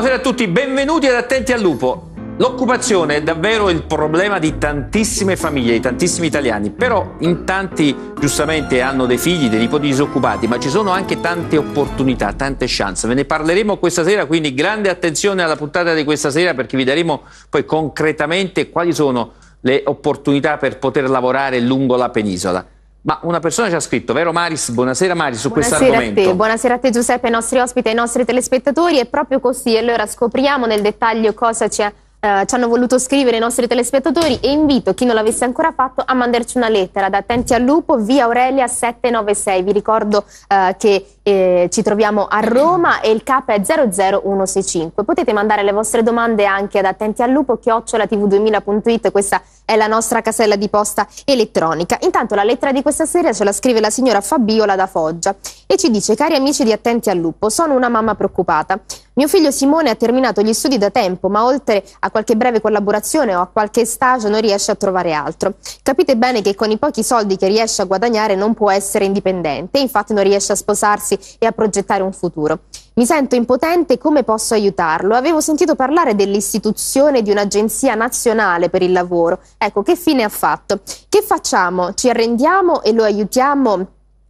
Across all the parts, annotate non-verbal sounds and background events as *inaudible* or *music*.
Buonasera a tutti, benvenuti ad Attenti al Lupo. L'occupazione è davvero il problema di tantissime famiglie, di tantissimi italiani, però in tanti giustamente hanno dei figli, dei nipoti disoccupati, ma ci sono anche tante opportunità, tante chance. Ve ne parleremo questa sera, quindi grande attenzione alla puntata di questa sera perché vi daremo poi concretamente quali sono le opportunità per poter lavorare lungo la penisola. Ma una persona ci ha scritto, vero Maris? Buonasera Maris, su questo argomento. Buonasera a te Giuseppe, ai nostri ospiti, ai nostri telespettatori. È proprio così, allora scopriamo nel dettaglio cosa ci ha eh, ci hanno voluto scrivere i nostri telespettatori e invito chi non l'avesse ancora fatto a mandarci una lettera da Attenti al Lupo via Aurelia 796. Vi ricordo eh, che eh, ci troviamo a Roma e il CAP è 00165. Potete mandare le vostre domande anche ad Attenti al Lupo chiocciola 2000it questa è la nostra casella di posta elettronica. Intanto la lettera di questa sera ce la scrive la signora Fabiola da Foggia e ci dice cari amici di Attenti al Lupo, sono una mamma preoccupata. Mio figlio Simone ha terminato gli studi da tempo, ma oltre a qualche breve collaborazione o a qualche stage non riesce a trovare altro. Capite bene che con i pochi soldi che riesce a guadagnare non può essere indipendente, infatti non riesce a sposarsi e a progettare un futuro. Mi sento impotente, come posso aiutarlo? Avevo sentito parlare dell'istituzione di un'agenzia nazionale per il lavoro. Ecco, che fine ha fatto? Che facciamo? Ci arrendiamo e lo aiutiamo?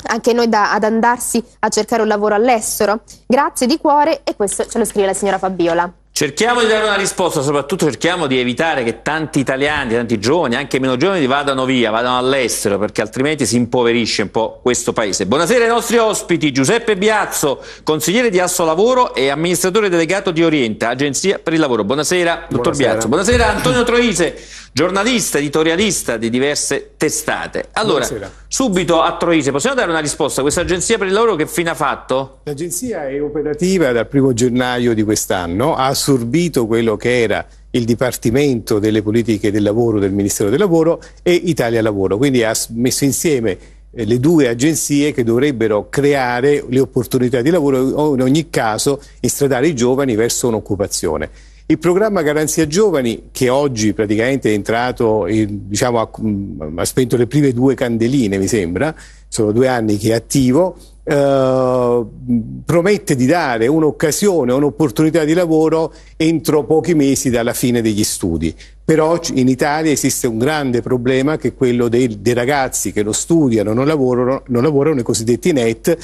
anche noi da, ad andarsi a cercare un lavoro all'estero. Grazie di cuore e questo ce lo scrive la signora Fabiola. Cerchiamo di dare una risposta, soprattutto cerchiamo di evitare che tanti italiani, tanti giovani, anche meno giovani, vadano via, vadano all'estero, perché altrimenti si impoverisce un po' questo paese. Buonasera ai nostri ospiti, Giuseppe Biazzo, consigliere di Asso Lavoro e amministratore delegato di Orienta, Agenzia per il Lavoro. Buonasera, dottor Biazzo. Buonasera, Antonio Troise, giornalista, editorialista di diverse testate. Allora, Buonasera. subito a Troise, possiamo dare una risposta a questa agenzia per il lavoro che fine ha fatto? L'agenzia è operativa dal primo gennaio di quest'anno, ha assorbito quello che era il Dipartimento delle Politiche del Lavoro del Ministero del Lavoro e Italia Lavoro, quindi ha messo insieme eh, le due agenzie che dovrebbero creare le opportunità di lavoro o in ogni caso instradare i giovani verso un'occupazione. Il programma Garanzia Giovani, che oggi praticamente è entrato, diciamo, ha, mm, ha, spento le prime due candeline, mi sembra, sono due anni che è attivo, eh, promette di dare un'occasione, un'opportunità di lavoro entro pochi mesi dalla fine degli studi. Però in Italia esiste un grande problema che è quello dei, dei ragazzi che lo studiano, non lavorano, non lavorano, i cosiddetti net,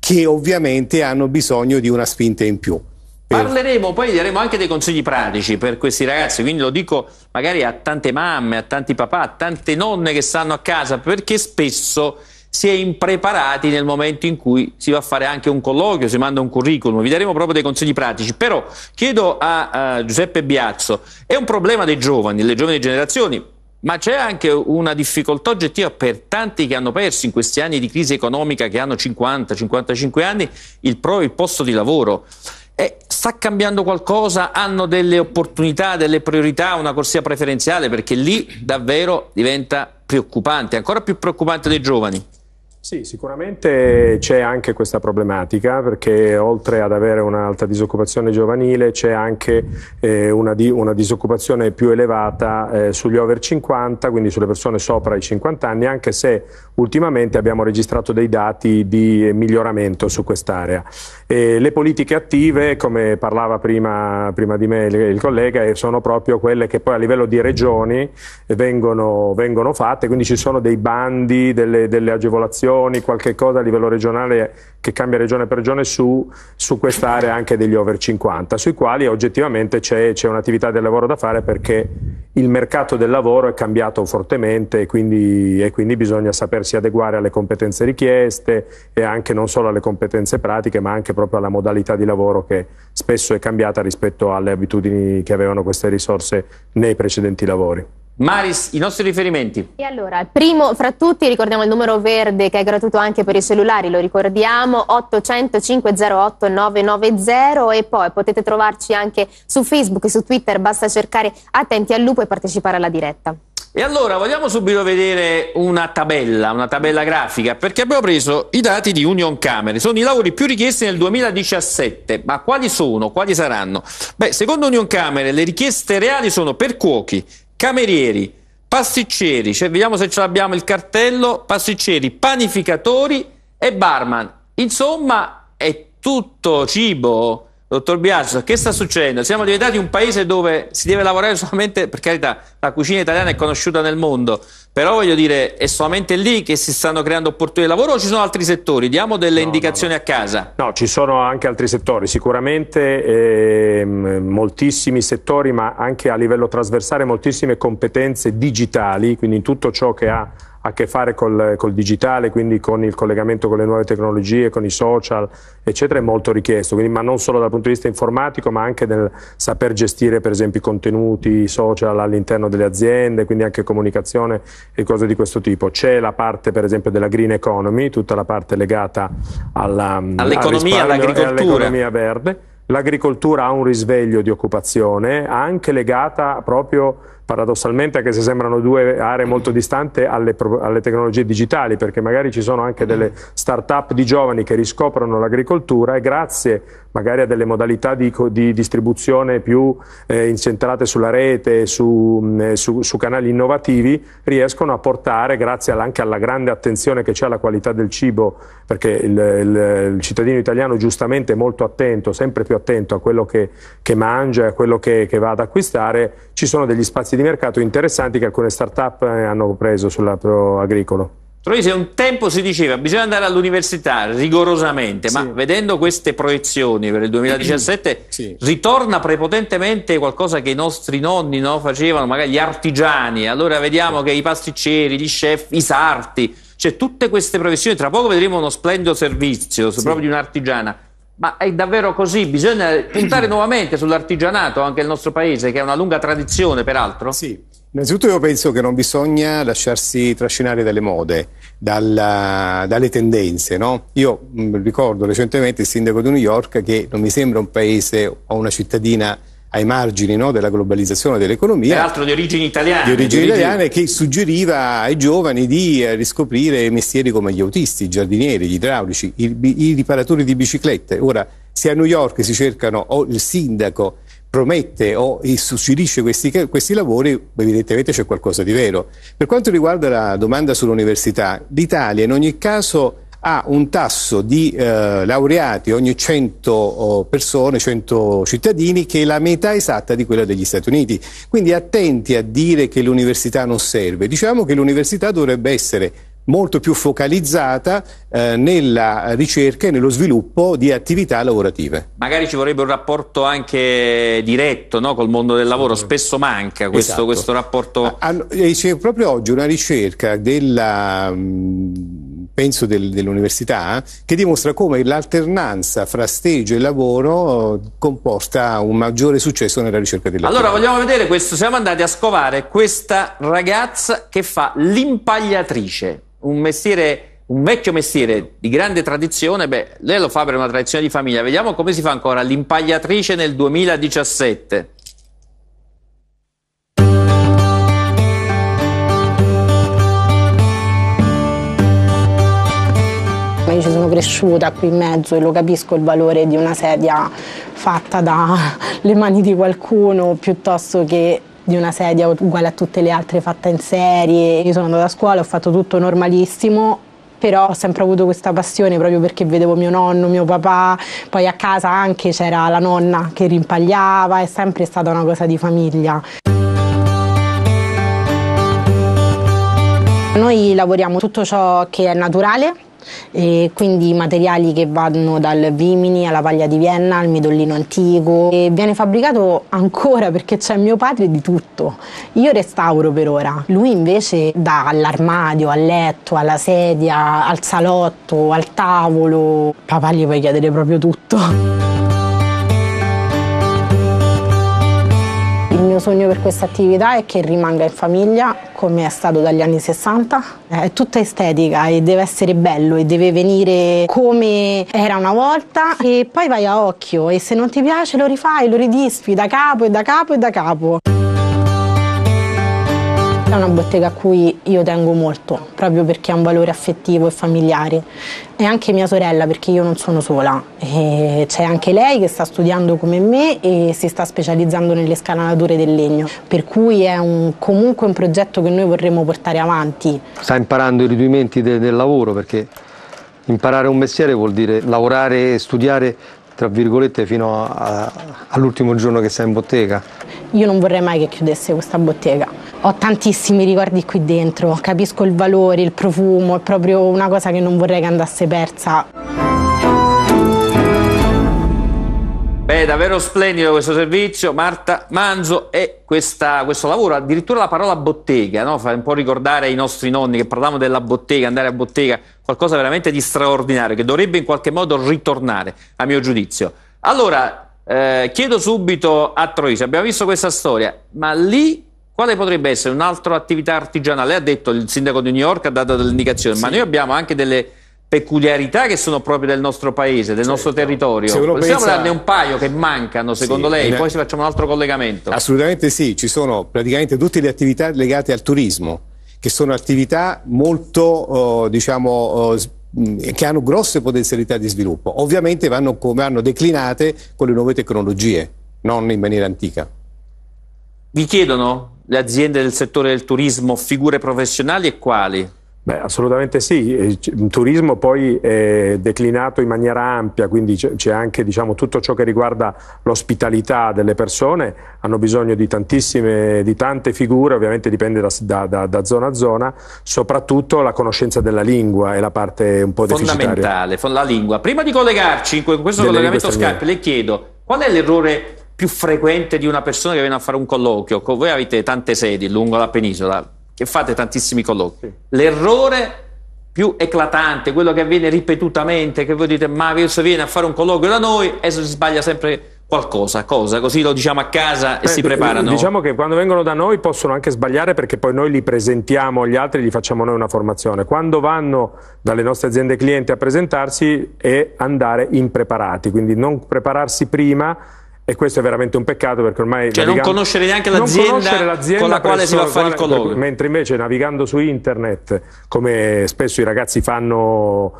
che ovviamente hanno bisogno di una spinta in più. Parleremo, poi daremo anche dei consigli pratici per questi ragazzi, quindi lo dico magari a tante mamme, a tanti papà, a tante nonne che stanno a casa, perché spesso si è impreparati nel momento in cui si va a fare anche un colloquio, si manda un curriculum, vi daremo proprio dei consigli pratici, però chiedo a, a Giuseppe Biazzo, è un problema dei giovani, le giovani generazioni, ma c'è anche una difficoltà oggettiva per tanti che hanno perso in questi anni di crisi economica, che hanno 50-55 anni, il, pro, il posto di lavoro eh, sta cambiando qualcosa, hanno delle opportunità, delle priorità, una corsia preferenziale, perché lì davvero diventa preoccupante, ancora più preoccupante dei giovani. Sì, sicuramente c'è anche questa problematica perché oltre ad avere un'alta disoccupazione giovanile c'è anche eh, una, di, una, disoccupazione più elevata eh, sugli over 50, quindi sulle persone sopra i 50 anni, anche se ultimamente abbiamo registrato dei dati di miglioramento su quest'area. E le politiche attive, come parlava prima, prima di me il, il, collega, eh, sono proprio quelle che poi a livello di regioni vengono, vengono fatte, quindi ci sono dei bandi, delle, delle agevolazioni, qualche cosa a livello regionale che cambia regione per regione su, su quest'area anche degli over 50, sui quali oggettivamente c'è, un'attività del lavoro da fare perché il mercato del lavoro è cambiato fortemente e quindi, e quindi bisogna sapersi adeguare alle competenze richieste e anche non solo alle competenze pratiche ma anche proprio alla modalità di lavoro che spesso è cambiata rispetto alle abitudini che avevano queste risorse nei precedenti lavori. Maris, i nostri riferimenti. E allora, il primo fra tutti, ricordiamo il numero verde che è gratuito anche per i cellulari, lo ricordiamo, 800 508 990 e poi potete trovarci anche su Facebook e su Twitter, basta cercare Attenti al Lupo e partecipare alla diretta. E allora vogliamo subito vedere una tabella, una tabella grafica, perché abbiamo preso i dati di Union Camere, sono i lavori più richiesti nel 2017, ma quali sono, quali saranno? Beh, secondo Union Camere le richieste reali sono per cuochi, camerieri, pasticceri, cioè vediamo se ce l'abbiamo il cartello, pasticceri, panificatori e barman. Insomma, è tutto cibo Dottor Biagio, che sta succedendo? Siamo diventati un paese dove si deve lavorare solamente, per carità, la cucina italiana è conosciuta nel mondo, però voglio dire, è solamente lì che si stanno creando opportunità di lavoro o ci sono altri settori? Diamo delle no, indicazioni no, no. a casa. No, ci sono anche altri settori, sicuramente eh, moltissimi settori, ma anche a livello trasversale moltissime competenze digitali, quindi in tutto ciò che ha a che fare col, col, digitale, quindi con il collegamento con le nuove tecnologie, con i social, eccetera, è molto richiesto, quindi, ma non solo dal punto di vista informatico, ma anche nel saper gestire per esempio i contenuti social all'interno delle aziende, quindi anche comunicazione e cose di questo tipo. C'è la parte per esempio della green economy, tutta la parte legata alla, mm, all'economia, al all'agricoltura. verde. L'agricoltura ha un risveglio di occupazione anche legata proprio paradossalmente, anche se sembrano due aree molto distanti, alle, alle, tecnologie digitali, perché magari ci sono anche delle start-up di giovani che riscoprono l'agricoltura e grazie magari a delle modalità di, di distribuzione più eh, incentrate sulla rete, su, mh, mm, eh, su, su, canali innovativi, riescono a portare, grazie anche alla grande attenzione che c'è alla qualità del cibo, perché il, il, il, cittadino italiano giustamente è molto attento, sempre più attento a quello che, che mangia, a quello che, che va ad acquistare, ci sono degli spazi di di mercato interessanti che alcune start-up eh, hanno preso sul lato agricolo. Troisi, un tempo si diceva che bisogna andare all'università rigorosamente, sì. ma vedendo queste proiezioni per il 2017 *clears throat* sì. ritorna prepotentemente qualcosa che i nostri nonni no, facevano, magari gli artigiani. Allora vediamo sì. che i pasticceri, gli chef, i sarti, cioè tutte queste professioni, tra poco vedremo uno splendido servizio proprio di un'artigiana ma è davvero così? Bisogna puntare *clears throat* nuovamente sull'artigianato, anche il nostro paese, che ha una lunga tradizione, peraltro? Sì. Innanzitutto io penso che non bisogna lasciarsi trascinare dalle mode, dalla, dalle tendenze. No? Io mh, ricordo recentemente il sindaco di New York che non mi sembra un paese o una cittadina ai margini no, della globalizzazione dell'economia. Peraltro di origini italiane. Di origini italiane che suggeriva ai giovani di eh, riscoprire mestieri come gli autisti, i giardinieri, gli idraulici, i, i riparatori di biciclette. Ora, se a New York si cercano o il sindaco promette o suggerisce questi, questi, lavori, evidentemente c'è qualcosa di vero. Per quanto riguarda la domanda sull'università, l'Italia in ogni caso ha un tasso di eh, laureati ogni 100 persone, 100 cittadini, che è la metà esatta di quella degli Stati Uniti. Quindi attenti a dire che l'università non serve. Diciamo che l'università dovrebbe essere molto più focalizzata eh, nella ricerca e nello sviluppo di attività lavorative. Magari ci vorrebbe un rapporto anche diretto no? col mondo del lavoro, spesso manca questo, esatto. questo rapporto. Ah, c'è proprio oggi una ricerca della... Mh, mm, penso del, dell'università, che dimostra come l'alternanza fra stage e lavoro eh, comporta un maggiore successo nella ricerca del lavoro. Allora vogliamo vedere questo, siamo andati a scovare questa ragazza che fa l'impagliatrice, un mestiere un vecchio mestiere di grande tradizione, beh, lei lo fa per una tradizione di famiglia. Vediamo come si fa ancora l'impagliatrice nel 2017. ci sono cresciuta qui in mezzo e lo capisco il valore di una sedia fatta dalle *laughs* mani di qualcuno piuttosto che di una sedia uguale a tutte le altre fatta in serie. Io sono andata a scuola, ho fatto tutto normalissimo, però ho sempre avuto questa passione proprio perché vedevo mio nonno, mio papà, poi a casa anche c'era la nonna che rimpagliava, è sempre stata una cosa di famiglia. Noi lavoriamo tutto ciò che è naturale, e quindi materiali che vanno dal vimini alla paglia di Vienna al midollino antico e viene fabbricato ancora perché c'è mio padre di tutto. Io restauro per ora, lui invece dà all'armadio, al letto, alla sedia, al salotto, al tavolo. Papà gli puoi chiedere proprio tutto. Il mio sogno per questa attività è che rimanga in famiglia come è stato dagli anni 60, eh, è tutta estetica e deve essere bello e deve venire come era una volta e poi vai a occhio e se non ti piace lo rifai, lo ridisfi da capo e da capo e da capo. È una bottega a cui io tengo molto, proprio perché ha un valore affettivo e familiare. E anche mia sorella, perché io non sono sola. E c'è anche lei che sta studiando come me e si sta specializzando nelle scanalature del legno. Per cui è un, comunque un progetto che noi vorremmo portare avanti. Sta imparando i ridimenti de, del lavoro, perché imparare un mestiere vuol dire lavorare e studiare tra virgolette fino all'ultimo giorno che sei in bottega. Io non vorrei mai che chiudesse questa bottega. Ho tantissimi ricordi qui dentro, capisco il valore, il profumo, è proprio una cosa che non vorrei che andasse persa. Beh, davvero splendido questo servizio, Marta Manzo, e questa, questo lavoro, addirittura la parola bottega, no? fa un po' ricordare ai nostri nonni che parlavano della bottega, andare a bottega, qualcosa veramente di straordinario, che dovrebbe in qualche modo ritornare, a mio giudizio. Allora, eh, chiedo subito a Troisi, abbiamo visto questa storia, ma lì quale potrebbe essere un'altra attività artigianale? Lei ha detto il sindaco di New York ha dato delle indicazioni, sì. ma noi abbiamo anche delle peculiarità che sono proprie del nostro paese, del certo. nostro territorio. Possiamo pensa... darne un paio che mancano, secondo sì, lei, ne... poi se facciamo un altro collegamento. Assolutamente sì, ci sono praticamente tutte le attività legate al turismo, che sono attività molto, eh, diciamo, eh, che hanno grosse potenzialità di sviluppo. Ovviamente vanno, come vanno declinate con le nuove tecnologie, non in maniera antica. Vi chiedono le aziende del settore del turismo figure professionali e quali? Beh, assolutamente sì, eh, il turismo poi è declinato in maniera ampia, quindi c'è anche diciamo, tutto ciò che riguarda l'ospitalità delle persone, hanno bisogno di, di tante figure, ovviamente dipende da, da, da, zona a zona, soprattutto la conoscenza della lingua è la parte un po' Fondamentale, la lingua. Prima di collegarci in questo Delle collegamento Skype, le chiedo qual è l'errore più frequente di una persona che viene a fare un colloquio? Voi avete tante sedi lungo la penisola, che fate tantissimi colloqui. Sì. L'errore più eclatante, quello che avviene ripetutamente, che voi dite ma adesso viene a fare un colloquio da noi e si sbaglia sempre qualcosa, cosa, così lo diciamo a casa e eh, si preparano. Diciamo che quando vengono da noi possono anche sbagliare perché poi noi li presentiamo agli altri, gli facciamo noi una formazione. Quando vanno dalle nostre aziende clienti a presentarsi è andare impreparati, quindi non prepararsi prima e questo è veramente un peccato perché ormai cioè, non conoscere neanche l'azienda, conoscere l'azienda con la quale si va a fare il colloquio mentre invece navigando su internet come spesso i ragazzi fanno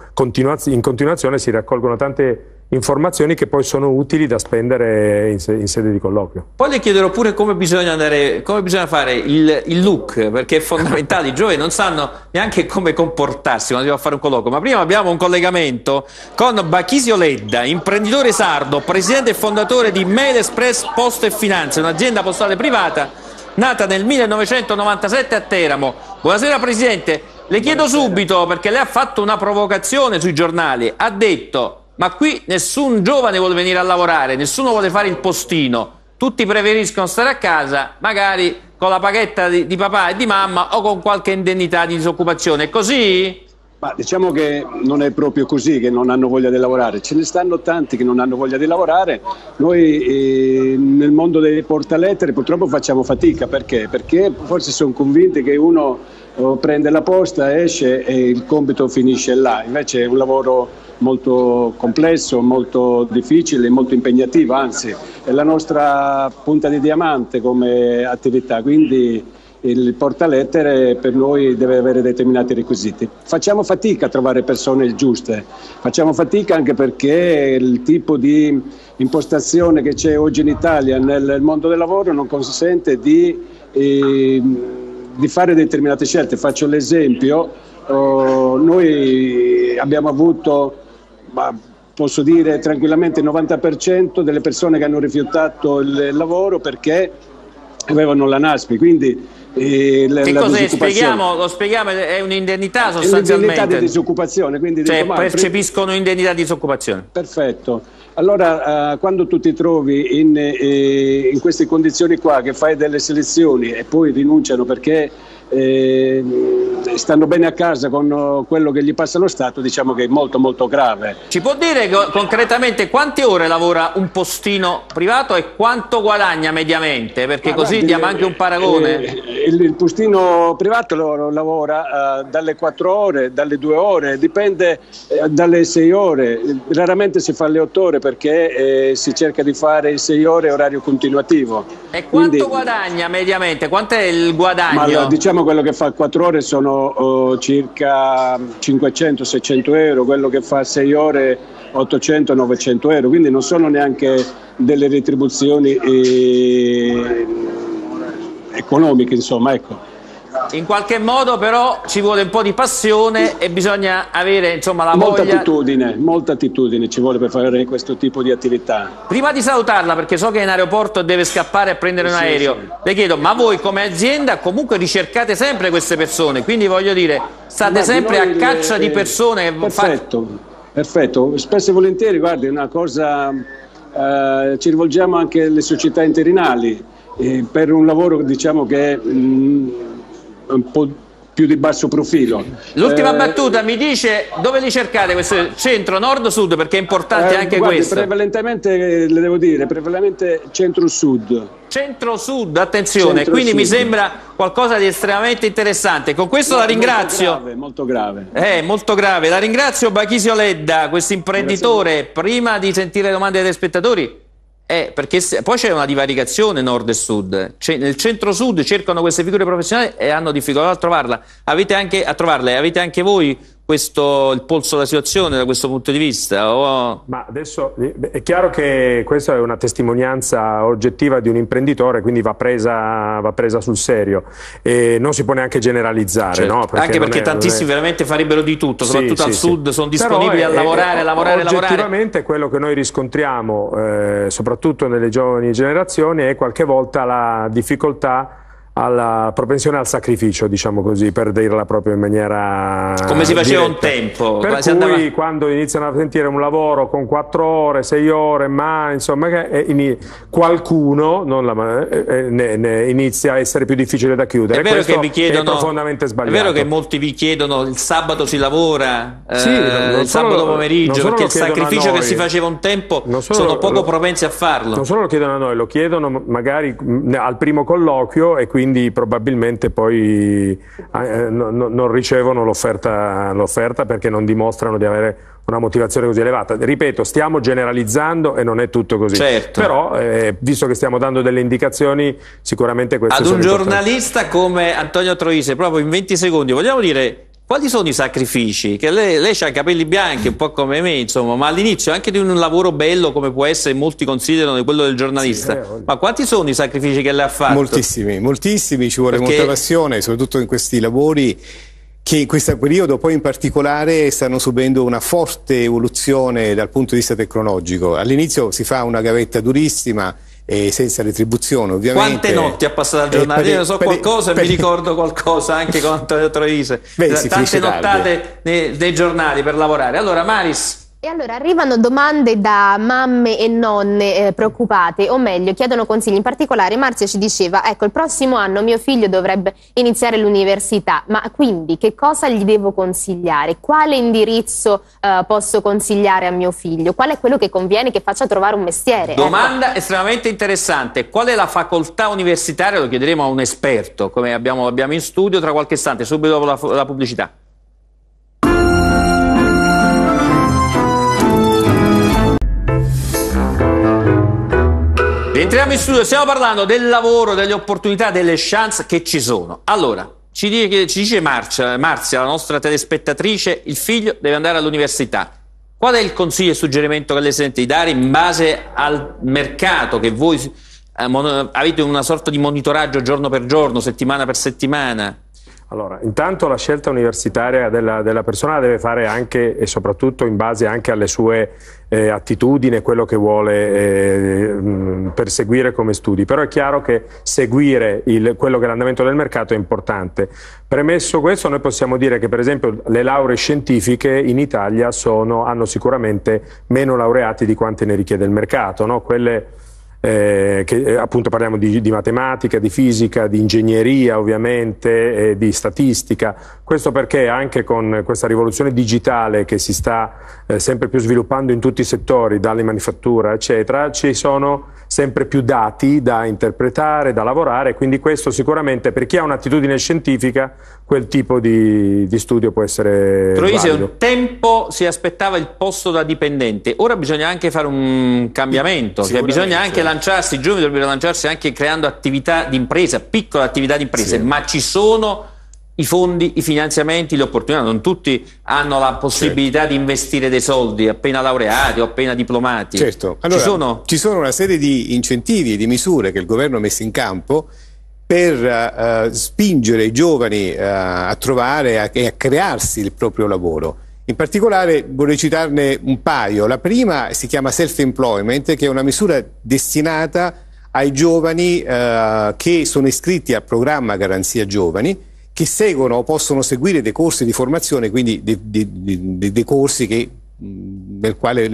in continuazione si raccolgono tante informazioni che poi sono utili da spendere in, se in, sede di colloquio. Poi le chiederò pure come bisogna, andare, come bisogna fare il, il, look, perché è fondamentale, i giovani non sanno neanche come comportarsi quando devono fare un colloquio, ma prima abbiamo un collegamento con Bachisio Ledda, imprenditore sardo, presidente e fondatore di Mail Express Posto e Finanze, un'azienda postale privata nata nel 1997 a Teramo. Buonasera Presidente, le chiedo Buonasera. subito, perché lei ha fatto una provocazione sui giornali, ha detto ma qui nessun giovane vuole venire a lavorare, nessuno vuole fare il postino, tutti preferiscono stare a casa, magari con la paghetta di, di papà e di mamma o con qualche indennità di disoccupazione. È così? Ma diciamo che non è proprio così che non hanno voglia di lavorare, ce ne stanno tanti che non hanno voglia di lavorare. Noi eh, nel mondo dei portalettere purtroppo facciamo fatica perché? Perché forse sono convinti che uno oh, prende la posta, esce e il compito finisce là. Invece è un lavoro molto complesso, molto difficile, molto impegnativo, anzi è la nostra punta di diamante come attività. Quindi il portalettere per noi deve avere determinati requisiti. Facciamo fatica a trovare persone giuste, facciamo fatica anche perché il tipo di impostazione che c'è oggi in Italia nel mondo del lavoro non consente di, eh, di fare determinate scelte. Faccio l'esempio, oh, noi abbiamo avuto... Bah, posso dire tranquillamente il 90% delle persone che hanno rifiutato il lavoro perché avevano la NASPI, quindi eh, la, che cos'è? Spieghiamo, lo spieghiamo, è un'indennità sostanzialmente. È un'indennità di disoccupazione, quindi cioè, dico, ah, percepiscono indennità di disoccupazione. Perfetto. Allora, eh, quando tu ti trovi in, eh, in, queste condizioni qua, che fai delle selezioni e poi rinunciano perché eh, stanno bene a casa con eh, quello che gli passa lo Stato, diciamo che è molto molto grave. Ci può dire concretamente quante ore lavora un postino privato e quanto guadagna mediamente? Perché Ma così guardi, diamo anche un paragone. Eh, il, il, postino privato lo, lo lavora eh, dalle 4 ore, dalle 2 ore, dipende eh, dalle 6 ore, raramente si fa le 8 ore perché eh, si cerca di fare 6 ore orario continuativo. E quanto Quindi, guadagna mediamente? Quanto è il guadagno? Ma, diciamo massimo quello che fa 4 ore sono eh, circa 500-600 euro, quello che fa 6 ore 800-900 euro, quindi non sono neanche delle retribuzioni eh, economiche, insomma, ecco in qualche modo però ci vuole un po' di passione e bisogna avere insomma la molta voglia... attitudine, molta attitudine ci vuole per fare questo tipo di attività. Prima di salutarla, perché so che è in aeroporto e deve scappare a prendere sì, un aereo, sì. le chiedo, ma voi come azienda comunque ricercate sempre queste persone, quindi voglio dire, state ma sempre a caccia le... di eh, persone... Perfetto, fa... perfetto, spesso e volentieri, guardi, una cosa... Eh, ci rivolgiamo anche alle società interinali eh, per un lavoro diciamo che... Mh, mm, un po' più di basso profilo. L'ultima eh, battuta mi dice dove li cercate questo centro, nord, sud, perché è importante eh, anche guardi, questo. Prevalentemente, eh, le devo dire, prevalentemente centro-sud. Centro-sud, attenzione, centro quindi sud. mi sembra qualcosa di estremamente interessante. Con questo no, la ringrazio. Molto grave, molto grave. Eh, molto grave. La ringrazio Bachisio Ledda, questo imprenditore, prima di sentire le domande dei spettatori. Eh, perché se, poi c'è una divaricazione nord e sud. C'è, cioè, nel centro-sud cercano queste figure professionali e hanno difficoltà a trovarla. Avete anche, a trovarle. Avete anche voi questo, il polso della situazione da questo punto di vista? O... Ma adesso è chiaro che questa è una testimonianza oggettiva di un imprenditore, quindi va presa, va presa sul serio e non si può neanche generalizzare. Certo. No? Perché Anche perché è, tantissimi è... veramente farebbero di tutto, soprattutto sì, al sì, sud, sì. sono disponibili Però a lavorare, a lavorare, a lavorare. Oggettivamente quello che noi riscontriamo, eh, soprattutto nelle giovani generazioni, è qualche volta la difficoltà alla propensione al sacrificio, diciamo così, per dirla proprio in maniera. Come si faceva diretta. un tempo. Per cui andava... quando iniziano a sentire un lavoro con 4 ore, 6 ore, ma insomma, qualcuno la, eh, eh, ne, ne inizia a essere più difficile da chiudere. È vero che vi chiedono. È profondamente sbagliato. È vero che molti vi chiedono il sabato si lavora, eh, sì, eh, il sabato lo, pomeriggio, perché il sacrificio che si faceva un tempo solo, sono poco lo, propensi a farlo. Non solo lo chiedono a noi, lo chiedono magari al primo colloquio e quindi quindi probabilmente poi eh, no, no, non ricevono l'offerta, l'offerta perché non dimostrano di avere una motivazione così elevata. Ripeto, stiamo generalizzando e non è tutto così. Certo. Però, eh, visto che stiamo dando delle indicazioni, sicuramente questo è... Ad un giornalista come Antonio Troise, proprio in 20 secondi, vogliamo dire quali sono i sacrifici? Che lei, lei ha i capelli bianchi, un po' come me, insomma, ma all'inizio anche di un lavoro bello come può essere, molti considerano quello del giornalista. Sì, eh, ma quanti sono i sacrifici che lei ha fatto? Moltissimi, moltissimi, ci vuole Perché... molta passione, soprattutto in questi lavori che in questo periodo poi in particolare stanno subendo una forte evoluzione dal punto di vista tecnologico. All'inizio si fa una gavetta durissima, e senza retribuzione ovviamente. Quante notti ha passato al eh, giornale? Io ne so per qualcosa per e per mi ricordo qualcosa anche con Antonio Troise, tante nottate nei, nei giornali per lavorare. Allora Maris, e allora arrivano domande da mamme e nonne eh, preoccupate, o meglio, chiedono consigli. In particolare Marzia ci diceva, ecco, il prossimo anno mio figlio dovrebbe iniziare l'università, ma quindi che cosa gli devo consigliare? Quale indirizzo eh, posso consigliare a mio figlio? Qual è quello che conviene che faccia trovare un mestiere? Domanda ecco. estremamente interessante. Qual è la facoltà universitaria? Lo chiederemo a un esperto, come abbiamo, abbiamo in studio tra qualche istante, subito dopo la, la pubblicità. Entriamo in studio, stiamo parlando del lavoro, delle opportunità, delle chance che ci sono. Allora, ci dice, ci dice Marzia, Marzia, la nostra telespettatrice, il figlio deve andare all'università. Qual è il consiglio e suggerimento che le sente di dare in base al mercato che voi eh, mon- avete una sorta di monitoraggio giorno per giorno, settimana per settimana? Allora, intanto la scelta universitaria della, della, persona la deve fare anche e soprattutto in base anche alle sue eh, attitudini quello che vuole eh, mm, perseguire come studi. Però è chiaro che seguire il, quello che è l'andamento del mercato è importante. Premesso questo, noi possiamo dire che per esempio le lauree scientifiche in Italia sono, hanno sicuramente meno laureati di quante ne richiede il mercato. No? Quelle, eh, che eh, appunto parliamo di, di, matematica, di fisica, di ingegneria ovviamente, eh, di statistica. Questo perché anche con questa rivoluzione digitale che si sta eh, sempre più sviluppando in tutti i settori, dalle manifatture eccetera, ci sono sempre più dati da interpretare, da lavorare, quindi questo sicuramente per chi ha un'attitudine scientifica quel tipo di, di studio può essere Troisi un tempo si aspettava il posto da dipendente, ora bisogna anche fare un cambiamento, cioè bisogna anche certo. lanciarsi, i giovani dovrebbero lanciarsi anche creando attività di impresa, piccola attività di impresa, sì. ma ci sono i fondi, i finanziamenti, le opportunità. Non tutti hanno la possibilità certo. di investire dei soldi appena laureati o appena diplomati. Certo, allora, ci, sono... ci, sono... una serie di incentivi e di misure che il governo ha messo in campo per uh, spingere i giovani uh, a trovare e a, crearsi il proprio lavoro. In particolare vorrei citarne un paio. La prima si chiama self-employment, che è una misura destinata ai giovani uh, che sono iscritti al programma Garanzia Giovani che seguono possono seguire dei corsi di formazione, quindi dei, dei, dei, dei corsi che, quale,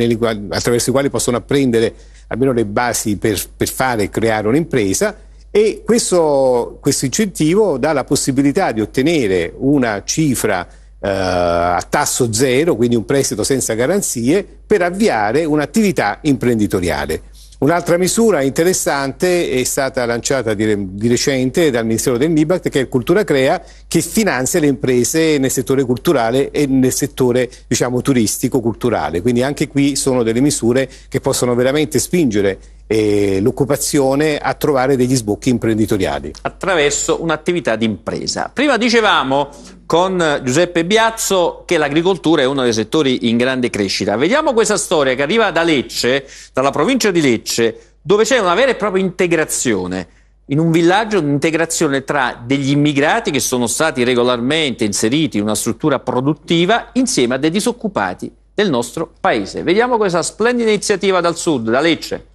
attraverso i quali possono apprendere almeno le basi per, per fare e creare un'impresa e questo, questo, incentivo dà la possibilità di ottenere una cifra eh, a tasso zero, quindi un prestito senza garanzie, per avviare un'attività imprenditoriale. Un'altra misura interessante è stata lanciata di, recente dal Ministero del MIBACT che è Cultura Crea che finanzia le imprese nel settore culturale e nel settore diciamo, turistico-culturale. Quindi anche qui sono delle misure che possono veramente spingere eh, l'occupazione a trovare degli sbocchi imprenditoriali. Attraverso un'attività di impresa. Prima dicevamo con Giuseppe Biazzo che l'agricoltura è uno dei settori in grande crescita. Vediamo questa storia che arriva da Lecce, dalla provincia di Lecce, dove c'è una vera e propria integrazione. In un villaggio un'integrazione tra degli immigrati che sono stati regolarmente inseriti in una struttura produttiva insieme a dei disoccupati del nostro paese. Vediamo questa splendida iniziativa dal sud, da Lecce.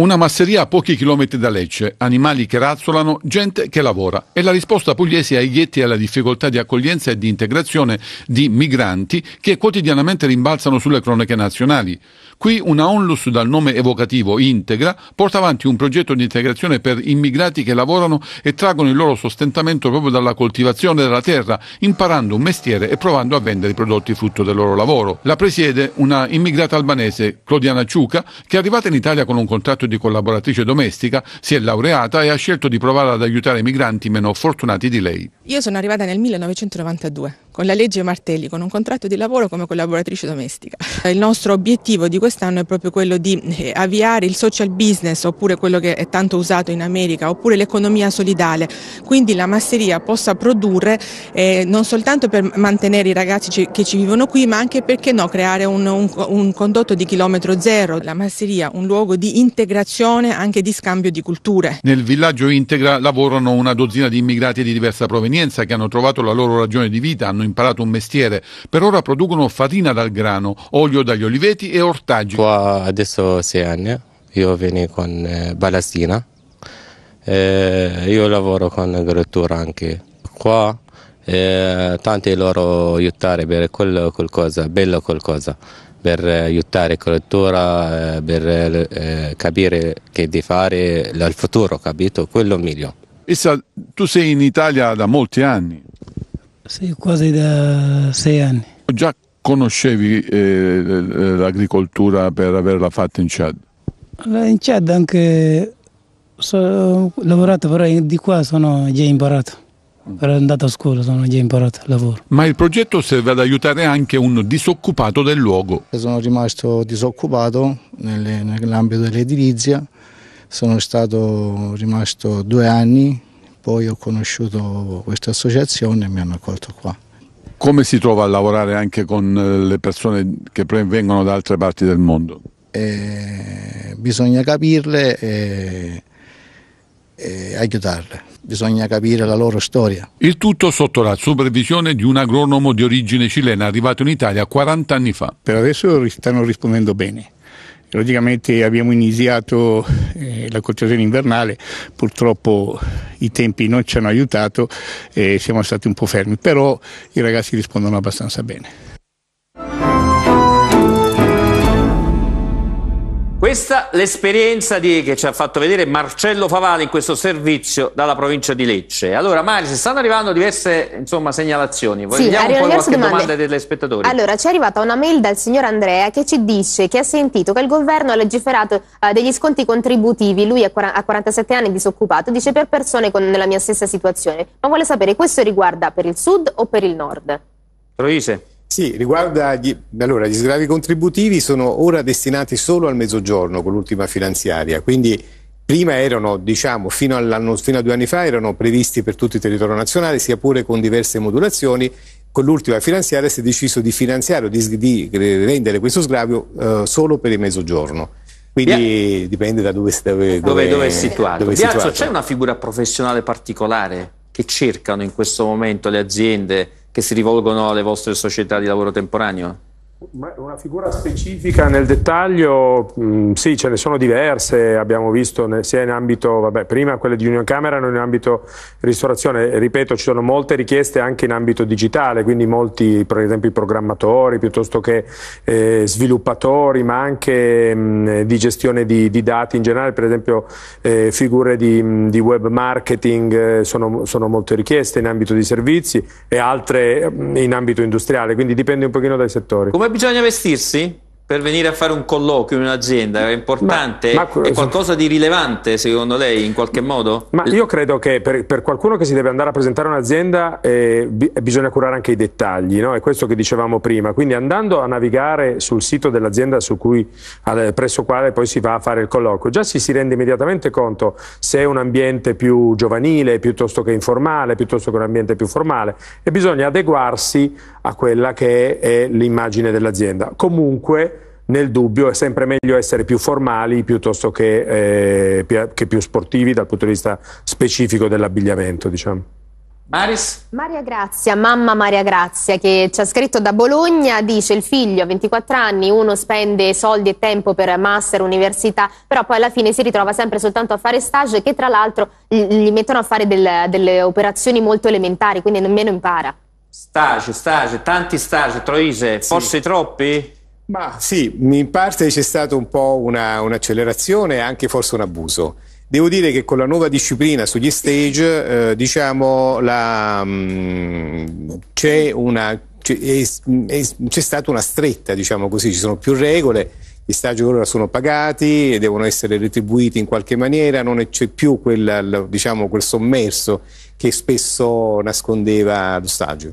Una masseria a pochi chilometri da Lecce, animali che razzolano, gente che lavora. È la risposta pugliese ai ghetti e alla difficoltà di accoglienza e di integrazione di migranti che quotidianamente rimbalzano sulle cronache nazionali. Qui una onlus dal nome evocativo Integra porta avanti un progetto di integrazione per immigrati che lavorano e traggono il loro sostentamento proprio dalla coltivazione della terra, imparando un mestiere e provando a vendere i prodotti frutto del loro lavoro. La presiede una immigrata albanese, Claudiana Ciuca, che è arrivata in Italia con un contratto di collaboratrice domestica, si è laureata e ha scelto di provare ad aiutare i migranti meno fortunati di lei. Io sono arrivata nel 1992 con la legge Martelli, con un contratto di lavoro come collaboratrice domestica. Il nostro obiettivo di quest'anno è proprio quello di eh, avviare il social business, oppure quello che è tanto usato in America, oppure l'economia solidale, quindi la masseria possa produrre eh, non soltanto per mantenere i ragazzi che ci vivono qui, ma anche perché no, creare un, un, un condotto di chilometro zero, la masseria un luogo di integrazione anche di scambio di culture. Nel villaggio integra lavorano una dozzina di immigrati di diversa provenienza che hanno trovato la loro ragione di vita, hanno hanno imparato un mestiere. Per ora producono farina dal grano, olio dagli oliveti e ortaggi. Qua adesso sei anni, io vengo con eh, balastina, eh, io lavoro con agricoltura anche. Qua eh, tanti loro aiutare per quello, qualcosa, bello qualcosa per aiutare cultura, eh, per eh, capire che di fare il futuro, capito? Quello meglio. Issa, tu sei in Italia da molti anni. Sì, quasi da sei anni. Già conoscevi eh, l'agricoltura per averla fatta in Chad? In Chad anche ho lavorato, però di qua sono già imparato. Ero andato a scuola, sono già imparato il lavoro. Ma il progetto serve ad aiutare anche un disoccupato del luogo. Sono rimasto disoccupato nell'ambito dell'edilizia, sono stato rimasto due anni poi ho conosciuto questa associazione e mi hanno accolto qua. Come si trova a lavorare anche con eh, le persone che vengono da altre parti del mondo? Eh, bisogna capirle e, e, aiutarle, bisogna capire la loro storia. Il tutto sotto la supervisione di un agronomo di origine cilena arrivato in Italia 40 anni fa. Per adesso stanno rispondendo bene Logicamente abbiamo iniziato eh, la coltivazione invernale, purtroppo i tempi non ci hanno aiutato e eh, siamo stati un po' fermi, però i ragazzi rispondono abbastanza bene. Questa l'esperienza di, che ci ha fatto vedere Marcello Favale in questo servizio dalla provincia di Lecce. Allora, Mari, si stanno arrivando diverse insomma, segnalazioni. Vogliamo sì, poi qualche domande. domanda degli spettatori. Allora, ci è arrivata una mail dal signor Andrea che ci dice che ha sentito che il governo ha legiferato eh, degli sconti contributivi. Lui ha 47 anni disoccupato, dice per persone con, nella mia stessa situazione. Ma vuole sapere questo riguarda per il sud o per il nord? Troise. Sì, riguarda gli, allora, gli sgravi contributivi sono ora destinati solo al mezzogiorno con l'ultima finanziaria, quindi prima erano, diciamo, fino, fino a due anni fa erano previsti per tutto il territorio nazionale, sia pure con diverse modulazioni, con l'ultima finanziaria si è deciso di finanziare o di, di, rendere questo sgravio eh, solo per il mezzogiorno. Quindi Bia... dipende da dove, dove, dove, dove è situato. Dove Biazzo, c'è una figura professionale particolare che cercano in questo momento le aziende? che si rivolgono alle vostre società di lavoro temporaneo? Una figura specifica nel dettaglio, mh, mm, sì, ce ne sono diverse, abbiamo visto ne, sia in ambito, vabbè, prima quelle di Union Camera non in ambito ristorazione, ripeto, ci sono molte richieste anche in ambito digitale, quindi molti, per esempio, i programmatori piuttosto che eh, sviluppatori, ma anche mh, mm, di gestione di, di, dati in generale, per esempio eh, figure di, mh, mm, di, web marketing, eh, sono, sono, molte richieste in ambito di servizi e altre in ambito industriale, quindi dipende un pochino dai settori. Come bisogna vestirsi per venire a fare un colloquio in un'azienda? È importante? Ma, ma, è qualcosa di rilevante secondo lei in qualche modo? Ma io credo che per, per qualcuno che si deve andare a presentare un'azienda eh, bi- eh, bisogna curare anche i dettagli, no? è questo che dicevamo prima. Quindi andando a navigare sul sito dell'azienda cui, presso quale poi si va a fare il colloquio, già si, si rende immediatamente conto se è un ambiente più giovanile piuttosto che informale, piuttosto che un ambiente più formale e bisogna adeguarsi a quella che è, l'immagine dell'azienda. Comunque, nel dubbio è sempre meglio essere più formali piuttosto che, eh, più, che più sportivi dal punto di vista specifico dell'abbigliamento, diciamo. Maris? Maria Grazia, mamma Maria Grazia, che ci ha scritto da Bologna, dice il figlio a 24 anni, uno spende soldi e tempo per master, università, però poi alla fine si ritrova sempre soltanto a fare stage che tra l'altro gli mettono a fare del, delle operazioni molto elementari, quindi nemmeno impara. Stage, stage, tanti stage, Troise, sì. forse troppi? Ma sì, in parte c'è stata un po' una, un'accelerazione e anche forse un abuso. Devo dire che con la nuova disciplina sugli stage, eh, diciamo, la, mh, mm, c'è, una, c'è, è, è, c'è, stata una stretta, diciamo così, ci sono più regole, gli stage ora sono pagati e devono essere retribuiti in qualche maniera, non c'è più quel, diciamo, quel sommerso che spesso nascondeva lo stagio.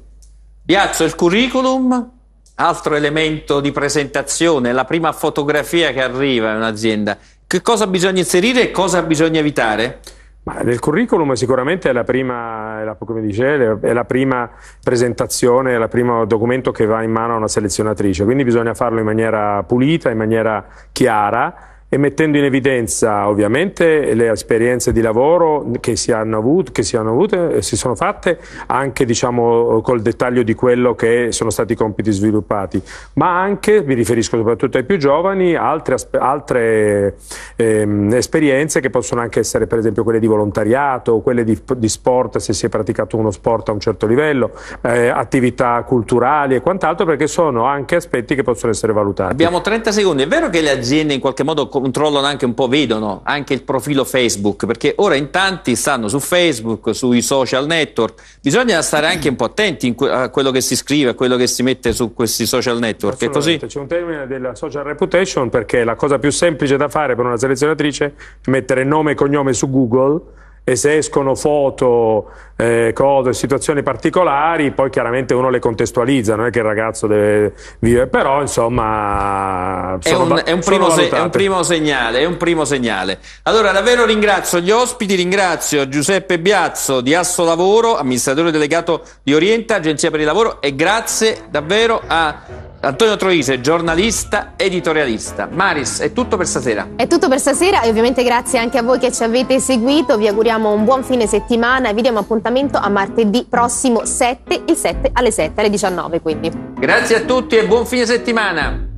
Piazzo il curriculum, altro elemento di presentazione, la prima fotografia che arriva in un'azienda. Che cosa bisogna inserire e cosa bisogna evitare? Ma nel curriculum sicuramente è la, prima, dice, è la prima, presentazione, è il primo documento che va in mano a una selezionatrice, quindi bisogna farlo in maniera pulita, in maniera chiara e mettendo in evidenza ovviamente le esperienze di lavoro che si hanno, avuto, che si hanno avute, eh, si sono fatte, anche diciamo col dettaglio di quello che sono stati i compiti sviluppati, ma anche, mi riferisco soprattutto ai più giovani, altre, altre ehm, esperienze che possono anche essere per esempio quelle di volontariato, quelle di, di sport se si è praticato uno sport a un certo livello, eh, attività culturali e quant'altro, perché sono anche aspetti che possono essere valutati. Abbiamo 30 secondi, è vero che le aziende in qualche modo controllano anche un po', vedono anche il profilo Facebook, perché ora in tanti stanno su Facebook, sui social network, bisogna stare anche un po' attenti que- a quello che si scrive, a quello che si mette su questi social network. È così? C'è un termine della social reputation perché la cosa più semplice da fare per una selezionatrice è mettere nome e cognome su Google e se escono foto, eh, cose, situazioni particolari, poi chiaramente uno le contestualizza, non è che il ragazzo deve vivere, però insomma... Sono, è, un, è, un se, è, un, primo segnale, è un primo segnale. Allora davvero ringrazio gli ospiti, ringrazio Giuseppe Biazzo di Asso Lavoro, amministratore delegato di Orienta, Agenzia per il Lavoro e grazie davvero a Antonio Troise, giornalista, editorialista. Maris, è tutto per stasera. È tutto per stasera e ovviamente grazie anche a voi che ci avete seguito. Vi auguriamo un buon fine settimana e vi diamo appuntamento a martedì prossimo 7, il 7 alle 7, alle 19 quindi. Grazie a tutti e buon fine settimana.